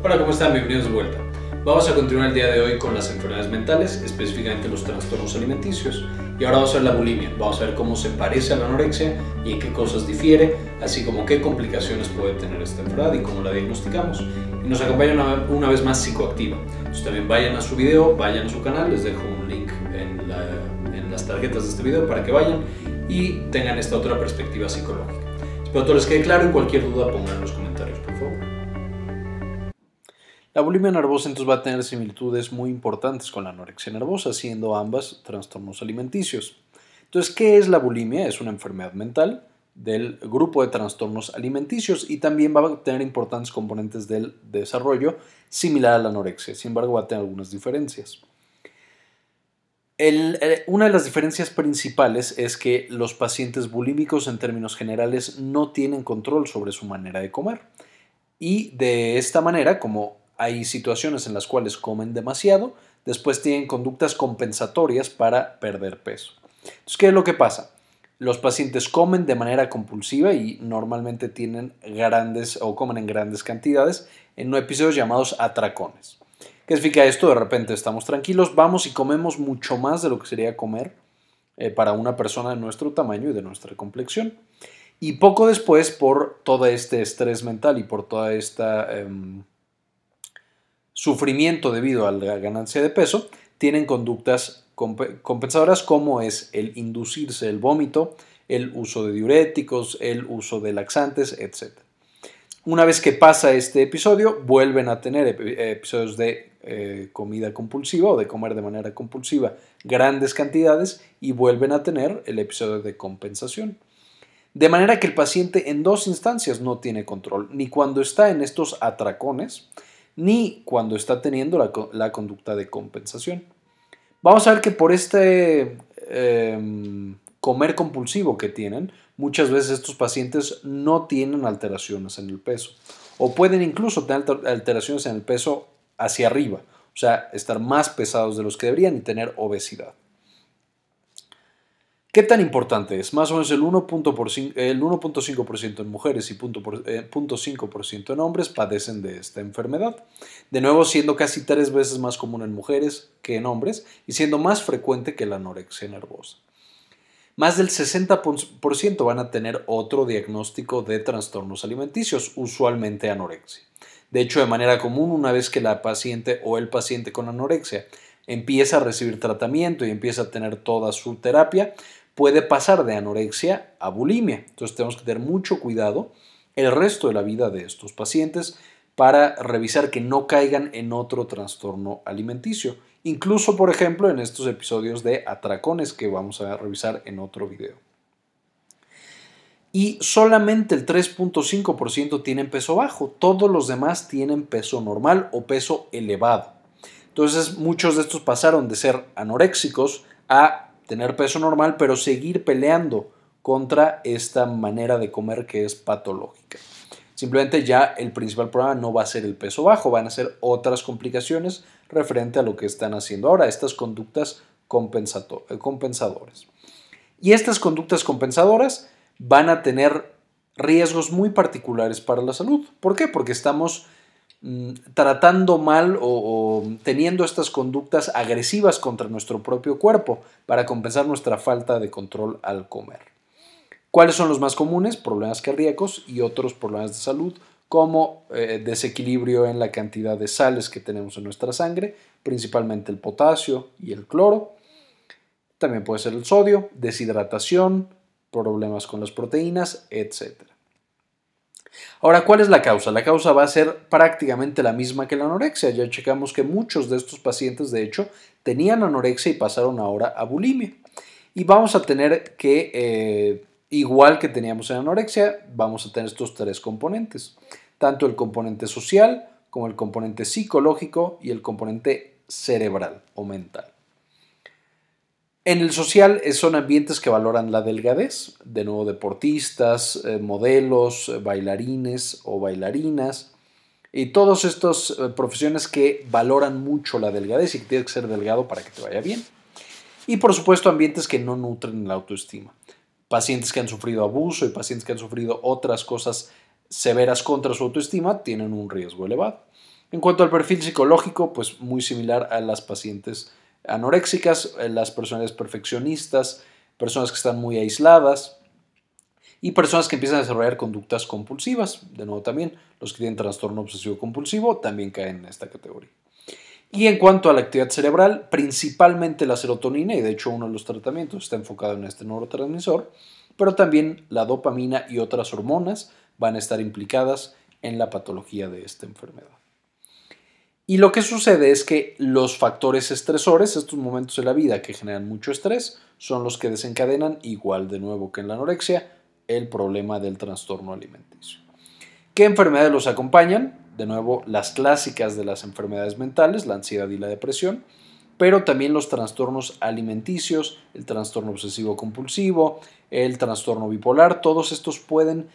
Hola, ¿cómo están? Bienvenidos de vuelta. Vamos a continuar el día de hoy con las enfermedades mentales, específicamente los trastornos alimenticios. Y ahora vamos a ver la bulimia, vamos a ver cómo se parece a la anorexia y en qué cosas difiere, así como qué complicaciones puede tener esta enfermedad y cómo la diagnosticamos. Y nos acompaña una, vez más psicoactiva. Entonces también vayan a su video, vayan a su canal, les dejo un link en, las tarjetas de este video para que vayan y tengan esta otra perspectiva psicológica. Espero que todo les quede claro y cualquier duda pongan en los comentarios. La bulimia nerviosa entonces va a tener similitudes muy importantes con la anorexia nerviosa, siendo ambas trastornos alimenticios. Entonces, ¿qué es la bulimia? Es una enfermedad mental del grupo de trastornos alimenticios y también va a tener importantes componentes del desarrollo similar a la anorexia. Sin embargo, va a tener algunas diferencias. Eh, una de las diferencias principales es que los pacientes bulímicos en términos generales no tienen control sobre su manera de comer. Y de esta manera, como hay situaciones en las cuales comen demasiado, después tienen conductas compensatorias para perder peso. Entonces, ¿qué es lo que pasa? Los pacientes comen de manera compulsiva y normalmente tienen grandes o comen en grandes cantidades en episodios llamados atracones. ¿Qué significa esto? De repente estamos tranquilos, vamos y comemos mucho más de lo que sería comer eh, para una persona de nuestro tamaño y de nuestra complexión. Y poco después, por todo este estrés mental y por toda esta... Em, sufrimiento debido a la ganancia de peso, tienen conductas compensadoras como es el inducirse el vómito, el uso de diuréticos, el uso de laxantes, etc. Una vez que pasa este episodio, vuelven a tener eh, episodios de eh, comida compulsiva o de comer de manera compulsiva grandes cantidades y vuelven a tener el episodio de compensación. De manera que el paciente en dos instancias no tiene control, ni cuando está en estos atracones, ni cuando está teniendo la, conducta de compensación. Vamos a ver que por este em, comer compulsivo que tienen, muchas veces estos pacientes no tienen alteraciones en el peso o pueden incluso tener alteraciones en el peso hacia arriba, o sea, estar más pesados de los que deberían y tener obesidad. ¿Qué tan importante es? Más o menos el 1.5% en mujeres y 0.5% eh, en hombres padecen de esta enfermedad. De nuevo, siendo casi tres veces más común en mujeres que en hombres y siendo más frecuente que la anorexia nervosa. Más del 60% van a tener otro diagnóstico de trastornos alimenticios, usualmente anorexia. De hecho, de manera común, una vez que la paciente o el paciente con anorexia empieza a recibir tratamiento y empieza a tener toda su terapia, puede pasar de anorexia a bulimia. Entonces tenemos que tener mucho cuidado el resto de la vida de estos pacientes para revisar que no caigan en otro trastorno alimenticio. Incluso, por ejemplo, en estos episodios de atracones que vamos a revisar en otro video. Y solamente el 3.5% tienen peso bajo, todos los demás tienen peso normal o peso elevado. Entonces, muchos de estos pasaron de ser anoréxicos a tener peso normal, pero seguir peleando contra esta manera de comer que es patológica. Simplemente ya el principal problema no va a ser el peso bajo, van a ser otras complicaciones referente a lo que están haciendo ahora, estas conductas compensadoras. Y estas conductas compensadoras van a tener riesgos muy particulares para la salud. ¿Por qué? Porque estamos Mm, tratando mal o, teniendo estas conductas agresivas contra nuestro propio cuerpo para compensar nuestra falta de control al comer. ¿Cuáles son los más comunes? Problemas cardíacos y otros problemas de salud como eh, desequilibrio en la cantidad de sales que tenemos en nuestra sangre, principalmente el potasio y el cloro. También puede ser el sodio, deshidratación, problemas con las proteínas, etcétera. Ahora, ¿cuál es la causa? La causa va a ser prácticamente la misma que la anorexia. Ya checamos que muchos de estos pacientes, de hecho, tenían anorexia y pasaron ahora a bulimia. Y vamos a tener que, eh, igual que teníamos en anorexia, vamos a tener estos tres componentes. Tanto el componente social como el componente psicológico y el componente cerebral o mental. En el social eh, son ambientes que valoran la delgadez, de nuevo deportistas, eh, modelos, eh, bailarines o bailarinas, y todas estas profesiones que valoran mucho la delgadez y que tienes que ser delgado para que te vaya bien. Y por supuesto ambientes que no nutren la autoestima. Pacientes que han sufrido abuso y pacientes que han sufrido otras cosas severas contra su autoestima tienen un riesgo elevado. En cuanto al perfil psicológico, pues muy similar a las pacientes anoréxicas, eh, las personas perfeccionistas, personas que están muy aisladas y personas que empiezan a desarrollar conductas compulsivas. De nuevo también, los que tienen trastorno obsesivo compulsivo también caen en esta categoría. Y en cuanto a la actividad cerebral, principalmente la serotonina, y de hecho uno de los tratamientos está enfocado en este neurotransmisor, pero también la dopamina y otras hormonas van a estar implicadas en la patología de esta enfermedad. Y lo que sucede es que los factores estresores, estos momentos de la vida que generan mucho estrés, son los que desencadenan, igual de nuevo que en la anorexia, el problema del trastorno alimenticio. ¿Qué enfermedades los acompañan? De nuevo, las clásicas de las enfermedades mentales, la ansiedad y la depresión, pero también los trastornos alimenticios, el trastorno obsesivo compulsivo, el trastorno bipolar, todos estos pueden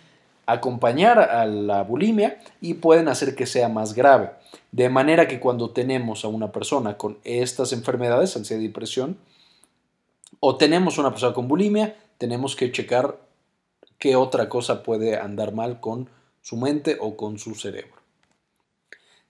acompañar a la bulimia y pueden hacer que sea más grave. De manera que cuando tenemos a una persona con estas enfermedades, ansiedad y depresión, o tenemos una persona con bulimia, tenemos que checar qué otra cosa puede andar mal con su mente o con su cerebro.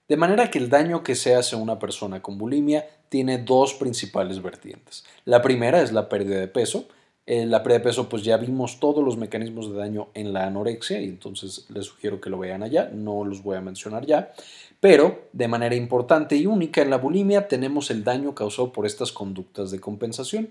De manera que el daño que se hace a una persona con bulimia tiene dos principales vertientes. La primera es la pérdida de peso, en la pérdida de peso, pues ya vimos todos los mecanismos de daño en la anorexia y entonces les sugiero que lo vean allá, no los voy a mencionar ya. Pero de manera importante y única en la bulimia tenemos el daño causado por estas conductas de compensación.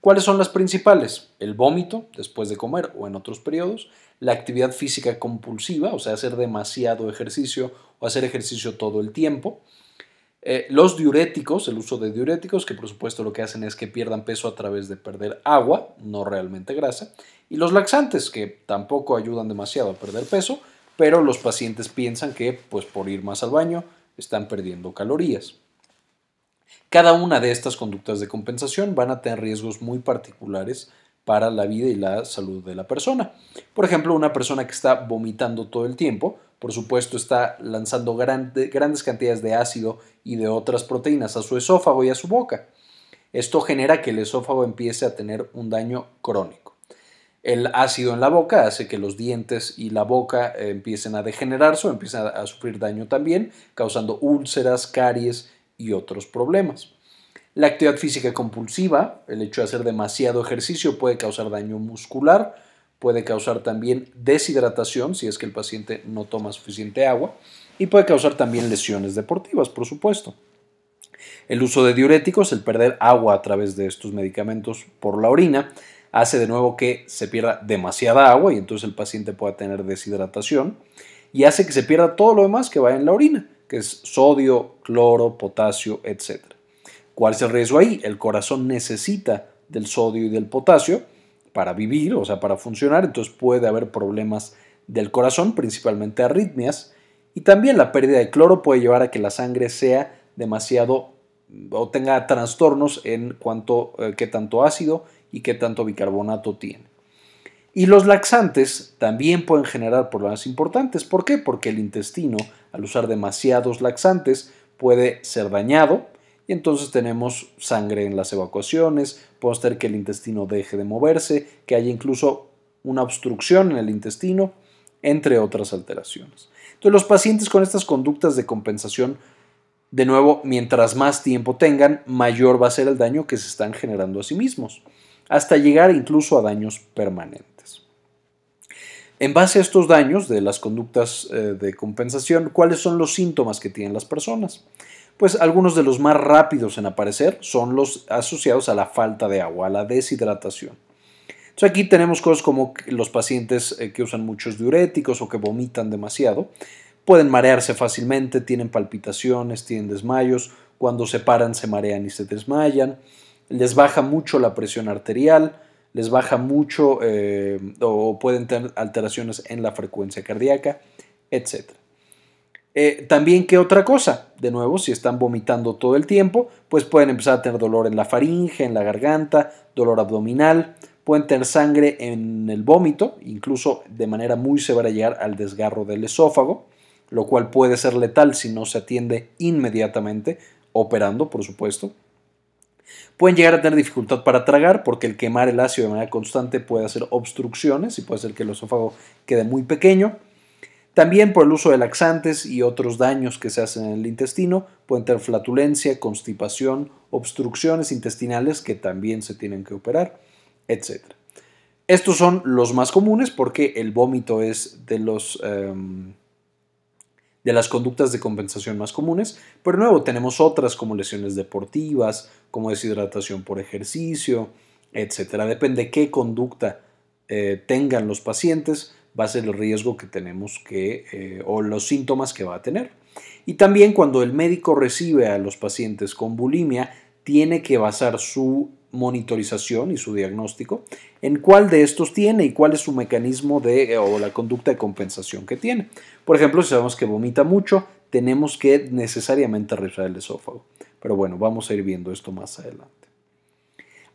¿Cuáles son las principales? El vómito después de comer o en otros periodos, la actividad física compulsiva, o sea, hacer demasiado ejercicio o hacer ejercicio todo el tiempo, eh, los diuréticos, el uso de diuréticos, que por supuesto lo que hacen es que pierdan peso a través de perder agua, no realmente grasa. Y los laxantes, que tampoco ayudan demasiado a perder peso, pero los pacientes piensan que, pues por ir más al baño, están perdiendo calorías. Cada una de estas conductas de compensación van a tener riesgos muy particulares para la vida y la salud de la persona. Por ejemplo, una persona que está vomitando todo el tiempo, por supuesto, está lanzando grandes cantidades de ácido y de otras proteínas a su esófago y a su boca. Esto genera que el esófago empiece a tener un daño crónico. El ácido en la boca hace que los dientes y la boca eh, empiecen a degenerarse o empiecen a sufrir daño también, causando úlceras, caries y otros problemas. La actividad física compulsiva, el hecho de hacer demasiado ejercicio puede causar daño muscular, puede causar también deshidratación si es que el paciente no toma suficiente agua y puede causar también lesiones deportivas, por supuesto. El uso de diuréticos, el perder agua a través de estos medicamentos por la orina, hace de nuevo que se pierda demasiada agua y entonces el paciente pueda tener deshidratación y hace que se pierda todo lo demás que va en la orina, que es sodio, cloro, potasio, etc. ¿Cuál es el riesgo ahí? El corazón necesita del sodio y del potasio para vivir, o sea, para funcionar, entonces puede haber problemas del corazón, principalmente arritmias, y también la pérdida de cloro puede llevar a que la sangre sea demasiado o tenga trastornos en cuanto eh, qué tanto ácido y qué tanto bicarbonato tiene. Y los laxantes también pueden generar problemas importantes. ¿Por qué? Porque el intestino, al usar demasiados laxantes, puede ser dañado y entonces tenemos sangre en las evacuaciones, puede ser que el intestino deje de moverse, que haya incluso una obstrucción en el intestino, entre otras alteraciones. Entonces, los pacientes con estas conductas de compensación, de nuevo, mientras más tiempo tengan, mayor va a ser el daño que se están generando a sí mismos, hasta llegar incluso a daños permanentes. En base a estos daños de las conductas eh, de compensación, ¿cuáles son los síntomas que tienen las personas? pues algunos de los más rápidos en aparecer son los asociados a la falta de agua, a la deshidratación. Entonces aquí tenemos cosas como los pacientes eh, que usan muchos diuréticos o que vomitan demasiado, pueden marearse fácilmente, tienen palpitaciones, tienen desmayos, cuando se paran se marean y se desmayan, les baja mucho la presión arterial, les baja mucho eh, o pueden tener alteraciones en la frecuencia cardíaca, etcétera. Eh, también, ¿qué otra cosa? De nuevo, si están vomitando todo el tiempo, pues pueden empezar a tener dolor en la faringe, en la garganta, dolor abdominal, pueden tener sangre en el vómito, incluso de manera muy severa llegar al desgarro del esófago, lo cual puede ser letal si no se atiende inmediatamente, operando, por supuesto. Pueden llegar a tener dificultad para tragar porque el quemar el ácido de manera constante puede hacer obstrucciones y puede ser que el esófago quede muy pequeño también por el uso de laxantes y otros daños que se hacen en el intestino, pueden tener flatulencia, constipación, obstrucciones intestinales que también se tienen que operar, etc. Estos son los más comunes porque el vómito es de, em, las conductas de compensación más comunes, pero nuevo tenemos otras como lesiones deportivas, como deshidratación por ejercicio, etc. Depende qué conducta eh, tengan los pacientes, va a ser el riesgo que tenemos que, eh, o los síntomas que va a tener. Y también cuando el médico recibe a los pacientes con bulimia, tiene que basar su monitorización y su diagnóstico en cuál de estos tiene y cuál es su mecanismo de eh, o la conducta de compensación que tiene. Por ejemplo, si sabemos que vomita mucho, tenemos que necesariamente revisar el esófago. Pero bueno, vamos a ir viendo esto más adelante.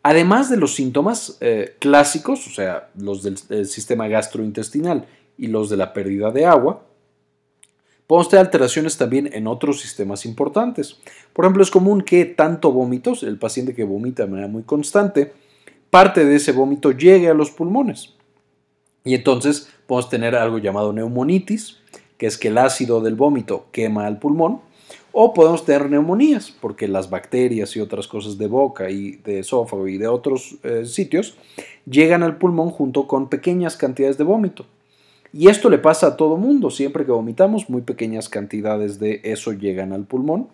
Además de los síntomas eh, clásicos, o sea, los del, sistema gastrointestinal y los de la pérdida de agua, podemos tener alteraciones también en otros sistemas importantes. Por ejemplo, es común que tanto vómitos, el paciente que vomita de manera muy constante, parte de ese vómito llegue a los pulmones. Y entonces podemos tener algo llamado neumonitis, que es que el ácido del vómito quema al pulmón o podemos tener neumonías, porque las bacterias y otras cosas de boca y de esófago y de otros eh, sitios llegan al pulmón junto con pequeñas cantidades de vómito. Y esto le pasa a todo mundo, siempre que vomitamos, muy pequeñas cantidades de eso llegan al pulmón.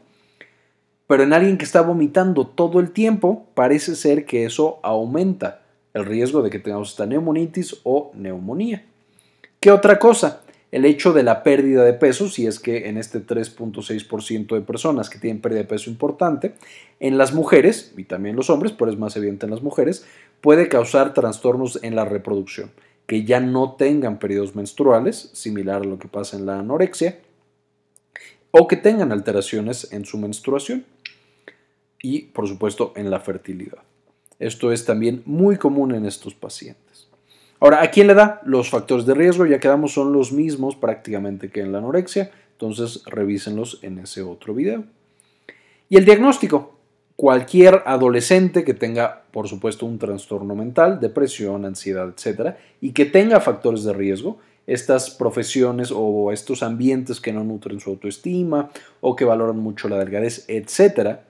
Pero en alguien que está vomitando todo el tiempo, parece ser que eso aumenta el riesgo de que tengamos esta neumonitis o neumonía. ¿Qué otra cosa? el hecho de la pérdida de peso, si es que en este 3.6% de personas que tienen pérdida de peso importante, en las mujeres, y también los hombres, pero es más evidente en las mujeres, puede causar trastornos en la reproducción, que ya no tengan periodos menstruales, similar a lo que pasa en la anorexia, o que tengan alteraciones en su menstruación y, por supuesto, en la fertilidad. Esto es también muy común en estos pacientes. Ahora, ¿a quién le da? Los factores de riesgo, ya quedamos, son los mismos prácticamente que en la anorexia, entonces revísenlos en ese otro video. Y el diagnóstico. Cualquier adolescente que tenga, por supuesto, un trastorno mental, depresión, ansiedad, etcétera, y que tenga factores de riesgo, estas profesiones o estos ambientes que no nutren su autoestima o que valoran mucho la delgadez, etcétera,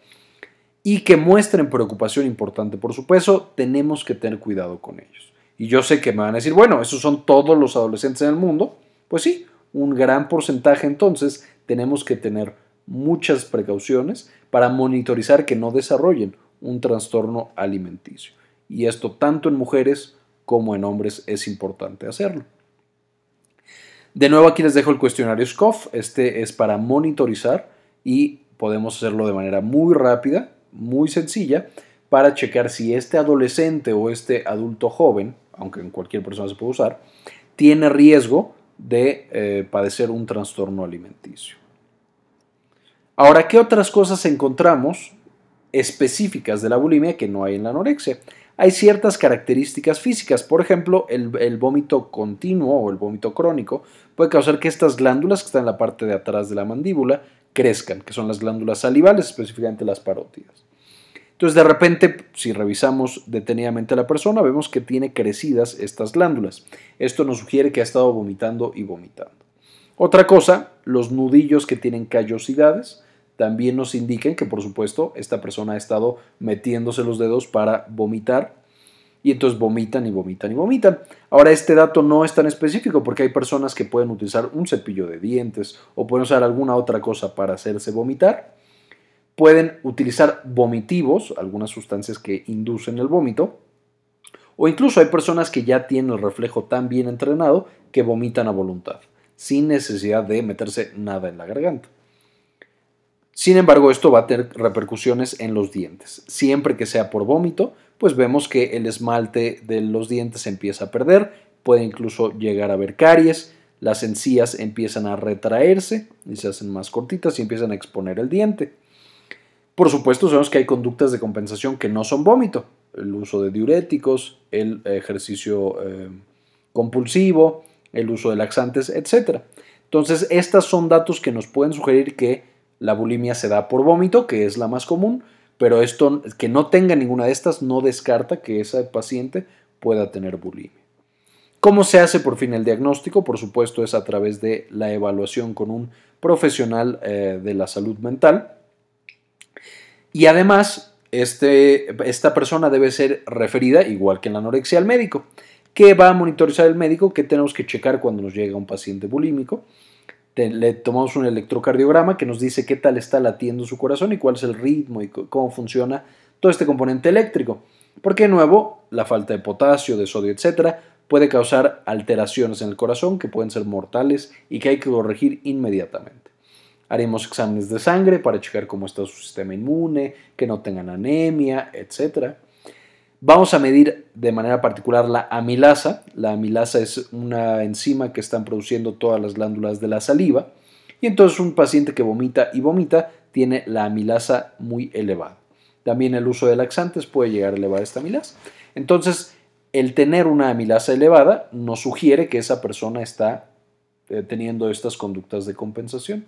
y que muestren preocupación importante por su peso, tenemos que tener cuidado con ellos. Y yo sé que me van a decir, bueno, esos son todos los adolescentes en el mundo. Pues sí, un gran porcentaje entonces tenemos que tener muchas precauciones para monitorizar que no desarrollen un trastorno alimenticio. Y esto tanto en mujeres como en hombres es importante hacerlo. De nuevo aquí les dejo el cuestionario SCOF. Este es para monitorizar y podemos hacerlo de manera muy rápida, muy sencilla, para checar si este adolescente o este adulto joven aunque en cualquier persona se puede usar, tiene riesgo de eh, padecer un trastorno alimenticio. Ahora, ¿qué otras cosas encontramos específicas de la bulimia que no hay en la anorexia? Hay ciertas características físicas, por ejemplo, el vómito continuo o el vómito crónico puede causar que estas glándulas que están en la parte de atrás de la mandíbula crezcan, que son las glándulas salivales, específicamente las parótidas. Entonces de repente, si revisamos detenidamente a la persona, vemos que tiene crecidas estas glándulas. Esto nos sugiere que ha estado vomitando y vomitando. Otra cosa, los nudillos que tienen callosidades también nos indican que por supuesto esta persona ha estado metiéndose los dedos para vomitar y entonces vomitan y vomitan y vomitan. Ahora, este dato no es tan específico porque hay personas que pueden utilizar un cepillo de dientes o pueden usar alguna otra cosa para hacerse vomitar pueden utilizar vomitivos, algunas sustancias que inducen el vómito, o incluso hay personas que ya tienen el reflejo tan bien entrenado que vomitan a voluntad, sin necesidad de meterse nada en la garganta. Sin embargo, esto va a tener repercusiones en los dientes. Siempre que sea por vómito, pues vemos que el esmalte de los dientes empieza a perder, puede incluso llegar a haber caries, las encías empiezan a retraerse y se hacen más cortitas y empiezan a exponer el diente. Por supuesto, sabemos que hay conductas de compensación que no son vómito, el uso de diuréticos, el ejercicio eh, compulsivo, el uso de laxantes, etc. Entonces, estos son datos que nos pueden sugerir que la bulimia se da por vómito, que es la más común, pero esto que no tenga ninguna de estas no descarta que ese paciente pueda tener bulimia. ¿Cómo se hace por fin el diagnóstico? Por supuesto, es a través de la evaluación con un profesional eh, de la salud mental y además, este, esta persona debe ser referida, igual que en la anorexia, al médico. ¿Qué va a monitorizar el médico? ¿Qué tenemos que checar cuando nos llega un paciente bulímico? Le tomamos un electrocardiograma que nos dice qué tal está latiendo su corazón y cuál es el ritmo y cómo funciona todo este componente eléctrico. Porque, de nuevo, la falta de potasio, de sodio, etcétera, puede causar alteraciones en el corazón que pueden ser mortales y que hay que corregir inmediatamente. Haremos exámenes de sangre para checar cómo está su sistema inmune, que no tengan anemia, etc. Vamos a medir de manera particular la amilasa. La amilasa es una enzima que están produciendo todas las glándulas de la saliva. Y entonces un paciente que vomita y vomita tiene la amilasa muy elevada. También el uso de laxantes puede llegar a elevar esta amilasa. Entonces, el tener una amilasa elevada nos sugiere que esa persona está eh, teniendo estas conductas de compensación.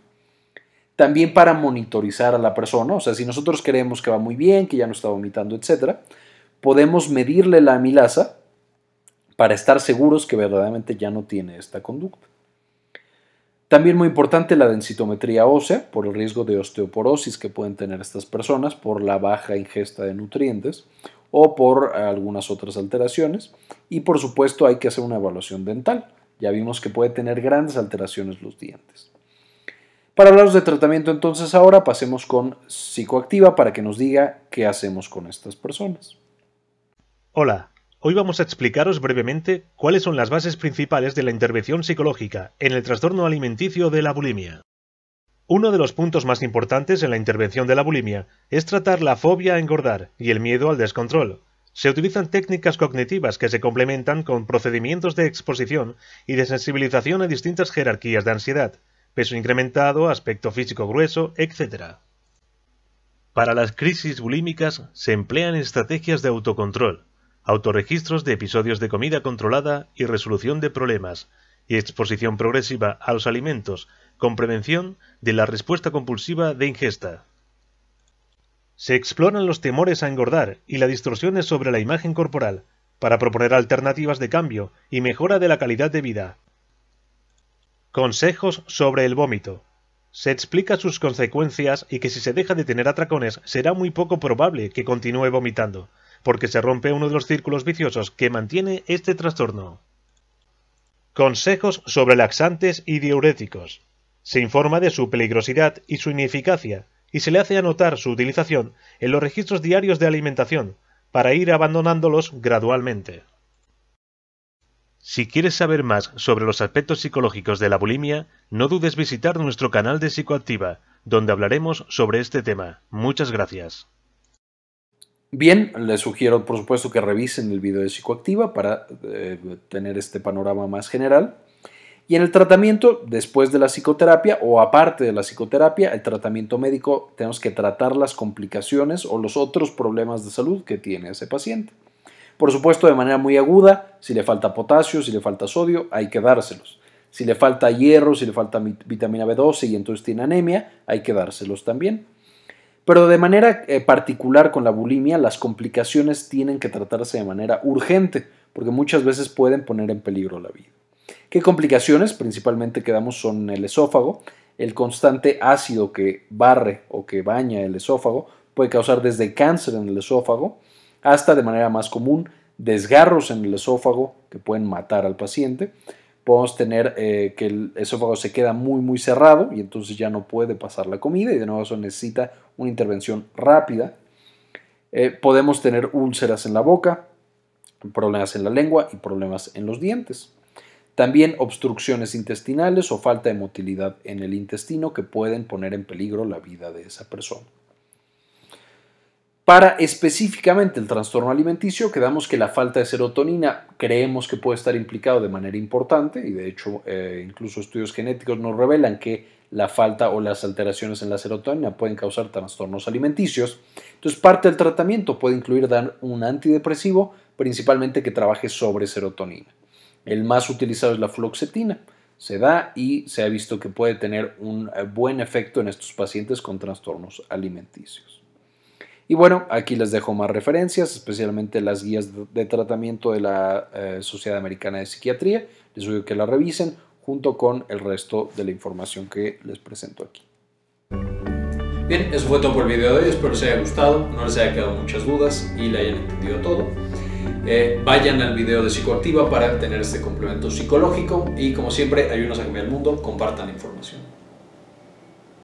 También para monitorizar a la persona, o sea, si nosotros creemos que va muy bien, que ya no está vomitando, etcétera, podemos medirle la amilasa para estar seguros que verdaderamente ya no tiene esta conducta. También muy importante la densitometría ósea por el riesgo de osteoporosis que pueden tener estas personas por la baja ingesta de nutrientes o por algunas otras alteraciones. Y por supuesto hay que hacer una evaluación dental. Ya vimos que puede tener grandes alteraciones los dientes. Para hablaros de tratamiento entonces ahora pasemos con psicoactiva para que nos diga qué hacemos con estas personas. Hola, hoy vamos a explicaros brevemente cuáles son las bases principales de la intervención psicológica en el trastorno alimenticio de la bulimia. Uno de los puntos más importantes en la intervención de la bulimia es tratar la fobia a engordar y el miedo al descontrol. Se utilizan técnicas cognitivas que se complementan con procedimientos de exposición y de sensibilización a distintas jerarquías de ansiedad, peso incrementado, aspecto físico grueso, etc. Para las crisis bulímicas se emplean estrategias de autocontrol, autorregistros de episodios de comida controlada y resolución de problemas, y exposición progresiva a los alimentos, con prevención de la respuesta compulsiva de ingesta. Se exploran los temores a engordar y las distorsiones sobre la imagen corporal, para proponer alternativas de cambio y mejora de la calidad de vida, Consejos sobre el vómito. Se explica sus consecuencias y que si se deja de tener atracones será muy poco probable que continúe vomitando, porque se rompe uno de los círculos viciosos que mantiene este trastorno. Consejos sobre laxantes y diuréticos. Se informa de su peligrosidad y su ineficacia, y se le hace anotar su utilización en los registros diarios de alimentación, para ir abandonándolos gradualmente. Si quieres saber más sobre los aspectos psicológicos de la bulimia, no dudes visitar nuestro canal de Psicoactiva, donde hablaremos sobre este tema. Muchas gracias. Bien, les sugiero por supuesto que revisen el video de Psicoactiva para eh, tener este panorama más general. Y en el tratamiento, después de la psicoterapia o aparte de la psicoterapia, el tratamiento médico, tenemos que tratar las complicaciones o los otros problemas de salud que tiene ese paciente. Por supuesto, de manera muy aguda, si le falta potasio, si le falta sodio, hay que dárselos. Si le falta hierro, si le falta vitamina B12 y entonces tiene anemia, hay que dárselos también. Pero de manera eh, particular con la bulimia, las complicaciones tienen que tratarse de manera urgente, porque muchas veces pueden poner en peligro la vida. ¿Qué complicaciones principalmente que damos son el esófago? El constante ácido que barre o que baña el esófago puede causar desde cáncer en el esófago, hasta de manera más común desgarros en el esófago que pueden matar al paciente. Podemos tener eh, que el esófago se queda muy muy cerrado y entonces ya no puede pasar la comida y de nuevo eso necesita una intervención rápida. Eh, podemos tener úlceras en la boca, problemas en la lengua y problemas en los dientes. También obstrucciones intestinales o falta de motilidad en el intestino que pueden poner en peligro la vida de esa persona. Para específicamente el trastorno alimenticio, quedamos que la falta de serotonina creemos que puede estar implicado de manera importante y de hecho eh, incluso estudios genéticos nos revelan que la falta o las alteraciones en la serotonina pueden causar trastornos alimenticios. Entonces, parte del tratamiento puede incluir dar un antidepresivo, principalmente que trabaje sobre serotonina. El más utilizado es la fluoxetina. Se da y se ha visto que puede tener un eh, buen efecto en estos pacientes con trastornos alimenticios. Y bueno, aquí les dejo más referencias, especialmente las guías de tratamiento de la eh, Sociedad Americana de Psiquiatría. Les sugiero que la revisen junto con el resto de la información que les presento aquí. Bien, eso fue todo por el video de hoy. Espero les haya gustado, no les haya quedado muchas dudas y le hayan entendido todo. Eh, vayan al video de Psicoactiva para tener este complemento psicológico y como siempre, ayúdenos a cambiar el mundo, compartan la información.